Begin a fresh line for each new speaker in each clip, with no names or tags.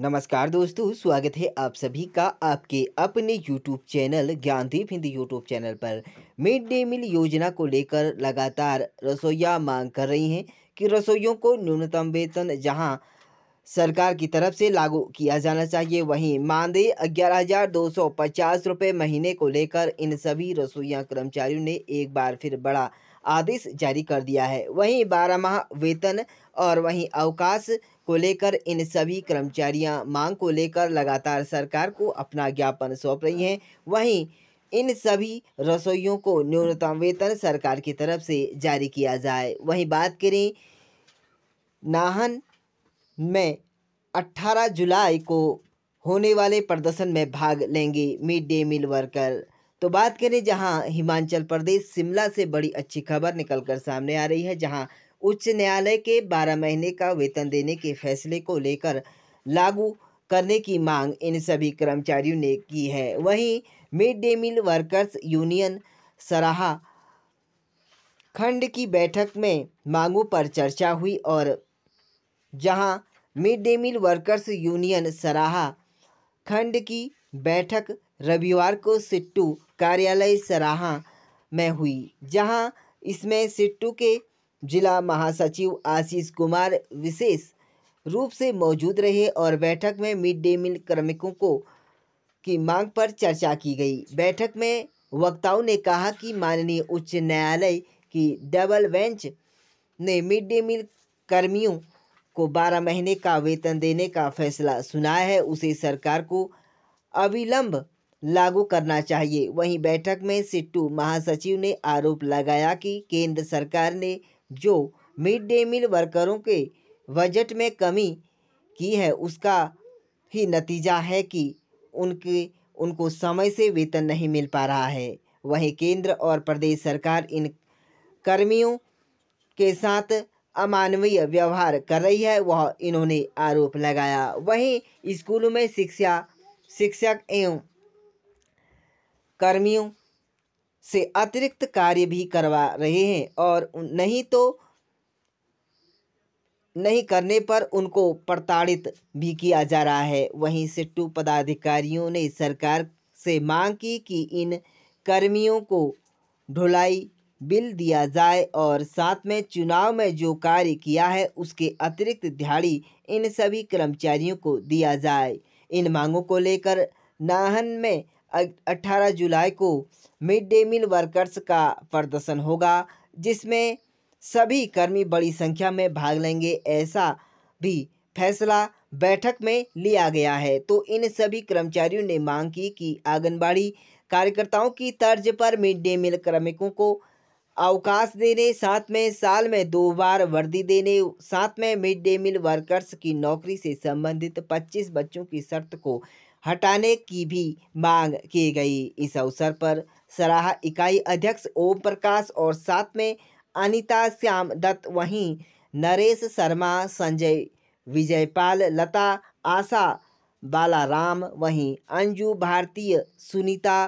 नमस्कार दोस्तों स्वागत है आप सभी का आपके अपने YouTube channel Gyandeep Hindi YouTube channel पर मिड डे मील योजना को लेकर लगातार रसोईया मांग कर रही हैं कि रसोइयों को न्यूनतम वेतन जहां सरकार की तरफ से लागू किया जाना चाहिए वहीं मानदेय ग्यारह हज़ार दो सौ पचास रुपये महीने को लेकर इन सभी रसोइया कर्मचारियों ने एक बार फिर बड़ा आदेश जारी कर दिया है वहीं बारह माह वेतन और वहीं अवकाश को लेकर इन सभी कर्मचारियां मांग को लेकर लगातार सरकार को अपना ज्ञापन सौंप रही हैं वहीं इन सभी रसोइयों को न्यूनतम वेतन सरकार की तरफ से जारी किया जाए वहीं बात करें नाहन में 18 जुलाई को होने वाले प्रदर्शन में भाग लेंगे मिड डे मील वर्कर तो बात करें जहां हिमाचल प्रदेश शिमला से बड़ी अच्छी खबर निकलकर सामने आ रही है जहां उच्च न्यायालय के 12 महीने का वेतन देने के फैसले को लेकर लागू करने की मांग इन सभी कर्मचारियों ने की है वहीं mid day meal workers union Saraha खंड की बैठक में मांगों पर चर्चा हुई और जहां mid day meal workers union Saraha खंड की बैठक रविवार को सिट्टू कार्यालय सराहा में हुई जहां इसमें सिट्टू के जिला महासचिव आशीष कुमार विशेष रूप से मौजूद रहे और बैठक में मिड डे मील कार्मिकों को की मांग पर चर्चा की गई बैठक में वक्ताओं ने कहा कि माननीय उच्च न्यायालय की डबल बेंच ने मिड डे मील कर्मियों को बारह महीने का वेतन देने का फैसला सुनाया है उसे सरकार को अविलंब लागू करना चाहिए वहीं बैठक में सिट्टू महासचिव ने आरोप लगाया कि केंद्र सरकार ने जो मिड डे मील वर्करों के बजट में कमी की है उसका ही नतीजा है कि उनके उनको समय से वेतन नहीं मिल पा रहा है वहीं केंद्र और प्रदेश सरकार इन कर्मियों के साथ अमानवीय व्यवहार कर रही है वह इन्होंने आरोप लगाया वहीं स्कूलों में शिक्षा शिक्षक एवं कर्मियों से अतिरिक्त कार्य भी करवा रहे हैं और नहीं तो नहीं करने पर उनको प्रताड़ित भी किया जा रहा है वहीं सिट्टू पदाधिकारियों ने सरकार से मांग की कि इन कर्मियों को ढुलाई बिल दिया जाए और साथ में चुनाव में जो कार्य किया है उसके अतिरिक्त दिहाड़ी इन सभी कर्मचारियों को दिया जाए इन मांगों को लेकर नाहन में अट्ठारह जुलाई को मिड डे मील वर्कर्स का प्रदर्शन होगा जिसमें सभी कर्मी बड़ी संख्या में भाग लेंगे ऐसा भी फैसला बैठक में लिया गया है तो इन सभी कर्मचारियों ने मांग की कि आंगनबाड़ी कार्यकर्ताओं की तर्ज पर मिड डे मील कर्मिकों को अवकाश देने साथ में साल में दो बार वर्दी देने साथ में मिड डे मील वर्कर्स की नौकरी से संबंधित 25 बच्चों की शर्त को हटाने की भी मांग की गई इस अवसर पर सराहा इकाई अध्यक्ष ओम प्रकाश और साथ में अनिता श्याम दत्त वहीं नरेश शर्मा संजय विजयपाल लता आशा बालाराम वहीं अंजू भारतीय सुनीता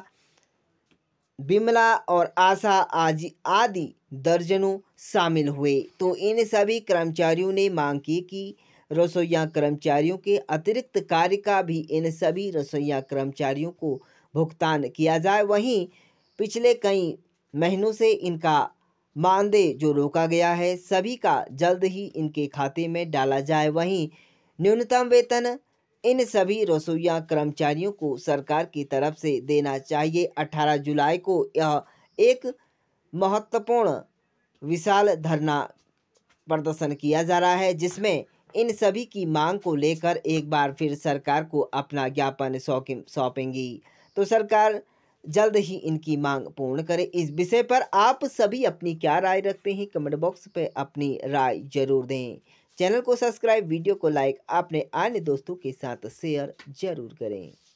बिमला और आशा आज आदि दर्जनों शामिल हुए तो इन सभी कर्मचारियों ने मांग की कि रसोईया कर्मचारियों के अतिरिक्त कार्य का भी इन सभी रसोईया कर्मचारियों को भुगतान किया जाए वहीं पिछले कई महीनों से इनका मानदेय जो रोका गया है सभी का जल्द ही इनके खाते में डाला जाए वहीं न्यूनतम वेतन इन सभी रसोईया कर्मचारियों को सरकार की तरफ से देना चाहिए 18 जुलाई को यह एक महत्वपूर्ण विशाल धरना प्रदर्शन किया जा रहा है जिसमें इन सभी की मांग को लेकर एक बार फिर सरकार को अपना ज्ञापन सौंपेंगी तो सरकार जल्द ही इनकी मांग पूर्ण करे इस विषय पर आप सभी अपनी क्या राय रखते हैं कमेंट बॉक्स पर अपनी राय जरूर दें चैनल को सब्सक्राइब वीडियो को लाइक अपने अन्य दोस्तों के साथ शेयर जरूर करें